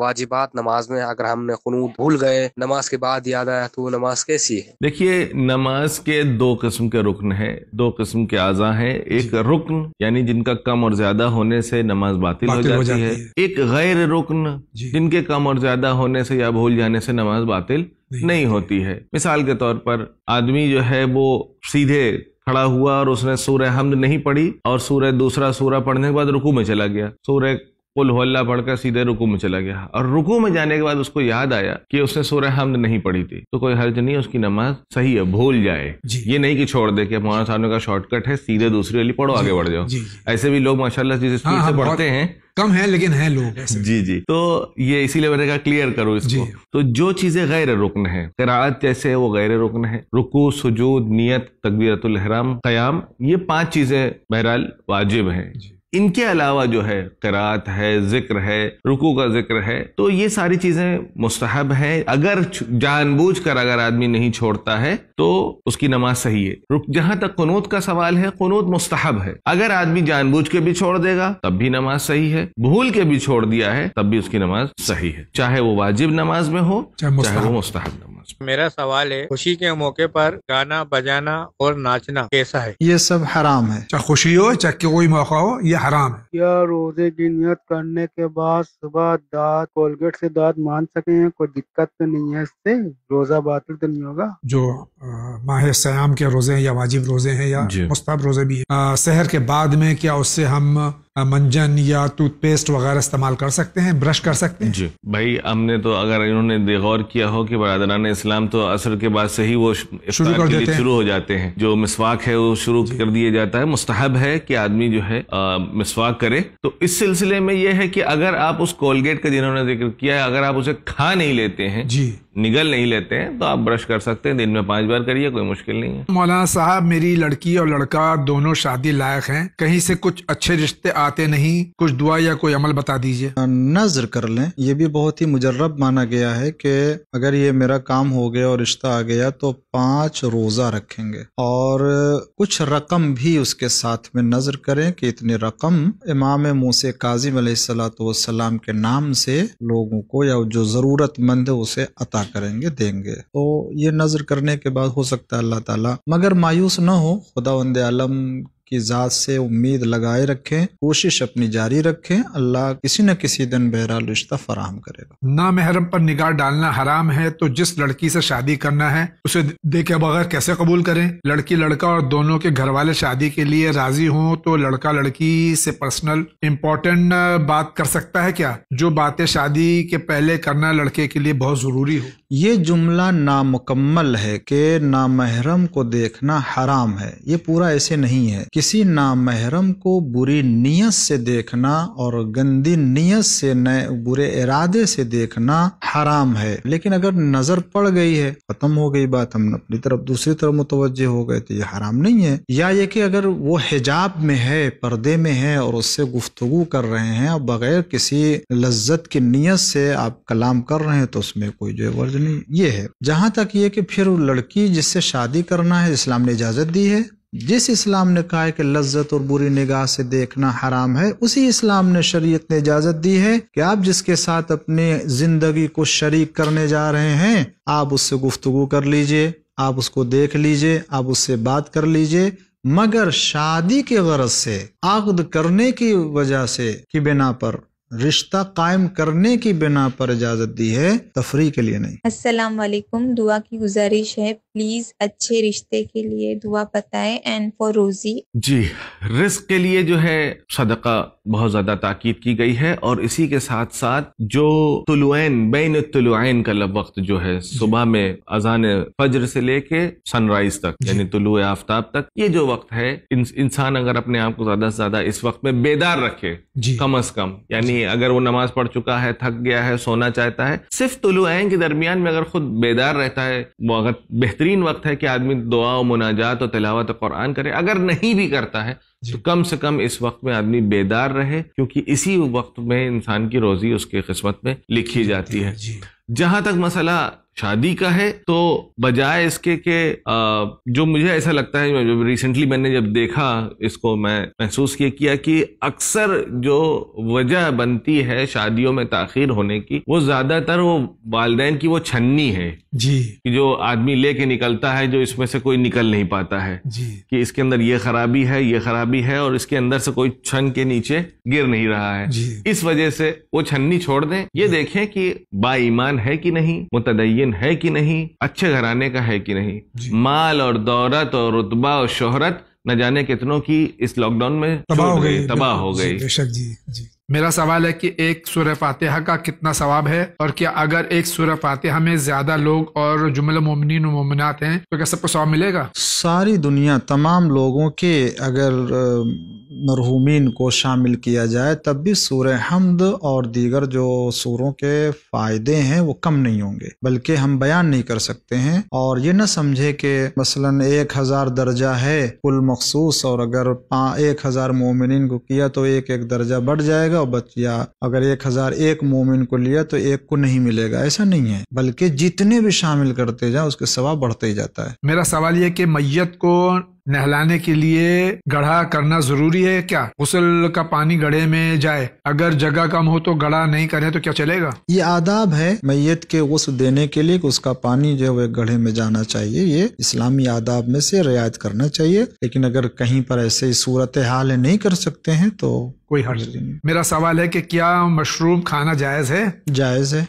वाजिबात नमाज में अगर हमने खनूद भूल गए नमाज के बाद याद आया तो वो नमाज कैसी है देखिए नमाज के दो किस्म के रुकन है दो किस्म के आजा है एक रुकन यानी जिनका कम और ज्यादा होने से नमाज बातिल, बातिल हो, जाती हो जाती है, है। एक गैर रुकन जिनके कम और ज्यादा होने से या भूल जाने से नमाज बातिल नहीं, नहीं होती है मिसाल के तौर पर आदमी जो है वो सीधे खड़ा हुआ और उसने सूर्य हमद नहीं पढ़ी और सूर्य दूसरा सूर्य पढ़ने के बाद रुकू में चला गया सूर्य वो लोहल्ला पढ़कर सीधे रुकू में चला गया और रुकू में जाने के बाद उसको याद आया कि उसने सोरे हमद नहीं पढ़ी थी तो कोई हर्ज नहीं उसकी नमाज सही है भूल जाए ये नहीं कि छोड़ दे कि मौलाना साहब का शॉर्टकट है सीधे दूसरी वाली पढ़ो आगे बढ़ जाओ ऐसे भी लोग माशाला जिस स्पीड हाँ, से हाँ, पढ़ते हैं कम है लेकिन है लोग जी जी तो ये इसीलिए मैंने कहा क्लियर करो इसको तो जो चीजें गैर रुकन है करात जैसे है वो गैर रुकन है रुकू सुजूद नियत तकबीरतुल हराम कयाम ये पांच चीजें बहरहाल वाजिब हैं इनके अलावा जो है करात है जिक्र है रुकू का जिक्र है तो ये सारी चीजें मुस्तहब है अगर कर अगर आदमी नहीं छोड़ता है तो उसकी नमाज सही है रुक जहां तक कनूत का सवाल है कनूत मुस्तहब है अगर आदमी जानबूझ के भी छोड़ देगा तब भी नमाज सही है भूल के भी छोड़ दिया है तब भी उसकी नमाज सही है चाहे वो वाजिब नमाज में हो चाहे, चाहे वो मुस्तहब नमाज मेरा सवाल है खुशी के मौके पर गाना बजाना और नाचना कैसा है ये सब हराम है चाहे खुशी हो चाहे कोई मौका हो ये हराम है क्या रोजे की नियत करने के बाद सुबह दाँत कोलगेट से दाँत मान सके हैं कोई दिक्कत तो नहीं है इससे रोजा बातिल तो नहीं होगा जो माह सयाम के रोजे हैं या वाजिब रोजे हैं या मुस्ताब रोजे भी है शहर के बाद में क्या उससे हम मंजन या टूथपेस्ट वगैरह इस्तेमाल कर सकते हैं ब्रश कर सकते हैं जी भाई हमने तो अगर इन्होंने गौर किया हो कि बरदरान इस्लाम तो असर के बाद से ही वो शुरू कर देते शुरू हो जाते हैं जो मिसवाक है वो शुरू कर दिया जाता है मुस्तहब है कि आदमी जो है मिसवाक करे तो इस सिलसिले में यह है कि अगर आप उस कोलगेट का जिन्होंने जिक्र किया है अगर आप उसे खा नहीं लेते हैं जी निगल नहीं लेते हैं तो आप ब्रश कर सकते हैं दिन में पांच बार करिए कोई मुश्किल नहीं है मौलाना साहब मेरी लड़की और लड़का दोनों शादी लायक हैं कहीं से कुछ अच्छे रिश्ते आते नहीं कुछ दुआ या कोई अमल बता दीजिए नजर कर लें ये भी बहुत ही मुजर्रब माना गया है कि अगर ये मेरा काम हो गया और रिश्ता आ गया तो पांच रोजा रखेंगे और कुछ रकम भी उसके साथ में नजर करें कि इतनी रकम इमाम मूसे काजिम सलाम के नाम से लोगों को या जो जरूरतमंद है उसे अता करेंगे देंगे तो ये नजर करने के बाद हो सकता है अल्लाह ताला मगर मायूस न हो खुदा आलम की ज़ात से उम्मीद लगाए रखें कोशिश अपनी जारी रखें अल्लाह किसी न किसी दिन बहरहाल रिश्ता फराहम करेगा ना महरम पर निगाह डालना हराम है तो जिस लड़की से शादी करना है उसे देखे बगैर कैसे कबूल करें लड़की लड़का और दोनों के घर वाले शादी के लिए राजी हों तो लड़का लड़की से पर्सनल इम्पोर्टेंट बात कर सकता है क्या जो बातें शादी के पहले करना लड़के के लिए बहुत जरूरी हो ये जुमला नामुकम्मल है कि नामहरम को देखना हराम है ये पूरा ऐसे नहीं है कि किसी नामहरम को बुरी नीयत से देखना और गंदी नीयत से नए बुरे इरादे से देखना हराम है लेकिन अगर नजर पड़ गई है खत्म हो गई बात हम अपनी तरफ दूसरी तरफ मुतवजह हो गए तो ये हराम नहीं है या ये कि अगर वो हिजाब में है पर्दे में है और उससे गुफ्तगु कर रहे हैं और बगैर किसी लज्जत की नीयत से आप कलाम कर रहे हैं तो उसमें कोई जो वर्ज नहीं ये है जहाँ तक ये कि फिर लड़की जिससे शादी करना है इस्लाम ने इजाजत दी है जिस इस्लाम ने कहा है कि लज्जत और बुरी निगाह से देखना हराम है उसी इस्लाम ने शरीयत ने इजाजत दी है कि आप जिसके साथ अपने जिंदगी को शरीक करने जा रहे हैं आप उससे गुफ्तगु कर लीजिए आप उसको देख लीजिए आप उससे बात कर लीजिए मगर शादी के गरज से आकद करने की वजह से की बिना पर रिश्ता कायम करने की बिना पर इजाजत दी है तफरी के लिए नहीं अस्सलाम वालेकुम दुआ की गुजारिश है प्लीज अच्छे रिश्ते के लिए दुआ बताएं एंड फॉर रोजी जी रिस्क के लिए जो है सदका बहुत ज्यादा ताकीद की गई है और इसी के साथ साथ जो तुलुआन बैन तुलुआन का लब वक्त जो है सुबह में अजान फज्र से लेके सनराइज तक यानी तुलु आफ्ताब तक ये जो वक्त है इंसान अगर अपने आप को ज्यादा से ज्यादा इस वक्त में बेदार रखे कम अज कम यानी अगर वो नमाज पढ़ चुका है थक गया है सोना चाहता है सिर्फ तुलुआन के दरमियान में अगर खुद बेदार रहता है वो अगर बेहतर बेहतरीन वक्त है कि आदमी दुआ मुनाजात और तलावत कुरान करे अगर नहीं भी करता है तो कम से कम इस वक्त में आदमी बेदार रहे क्योंकि इसी वक्त में इंसान की रोजी उसके किस्मत में लिखी जाती है जहां तक मसला शादी का है तो बजाय इसके के आ, जो मुझे ऐसा लगता है जब रिसेंटली मैंने जब देखा इसको मैं महसूस ये किया कि अक्सर जो वजह बनती है शादियों में ताखिर होने की वो ज्यादातर वो वालदेन की वो छन्नी है जी कि जो आदमी लेके निकलता है जो इसमें से कोई निकल नहीं पाता है जी कि इसके अंदर ये खराबी है ये खराबी है और इसके अंदर से कोई छन के नीचे गिर नहीं रहा है इस वजह से वो छन्नी छोड़ दें ये देखें कि बाईमान है कि नहीं मुतदय मुमकिन है कि नहीं अच्छे घराने का है कि नहीं माल और दौलत और रुतबा और शोहरत न जाने कितनों की इस लॉकडाउन में तबाह हो गई तबाह हो गई बेशक जी जी मेरा सवाल है कि एक सुर फातिहा का कितना सवाब है और क्या अगर एक सुर फातिहा में ज्यादा लोग और जुमल मोमिन मोमिनत हैं तो क्या सबको सवाब मिलेगा सारी दुनिया तमाम लोगों के अगर मरहूमिन को शामिल किया जाए तब भी सूर हमद और दीगर जो सूरों के फ़ायदे हैं वो कम नहीं होंगे बल्कि हम बयान नहीं कर सकते हैं और ये न समझे कि मसलन एक हज़ार दर्जा है कुल मखसूस और अगर एक हज़ार मोमिन को किया तो एक एक दर्जा बढ़ जाएगा और बच या अगर एक हज़ार एक मोमिन को लिया तो एक को नहीं मिलेगा ऐसा नहीं है बल्कि जितने भी शामिल करते जाए उसके सवाब बढ़ते ही जाता है मेरा सवाल यह कि मैयत को नहलाने के लिए गढ़ा करना जरूरी है क्या गुसल का पानी गढ़े में जाए अगर जगह कम हो तो गढ़ा नहीं करे तो क्या चलेगा ये आदाब है मैयत के गुस्ल देने के लिए उसका पानी जो है गढ़े में जाना चाहिए ये इस्लामी आदाब में से रियायत करना चाहिए लेकिन अगर कहीं पर ऐसे सूरत हाल नहीं कर सकते हैं तो कोई हर्ज नहीं मेरा सवाल है कि क्या मशरूम खाना जायज है जायज है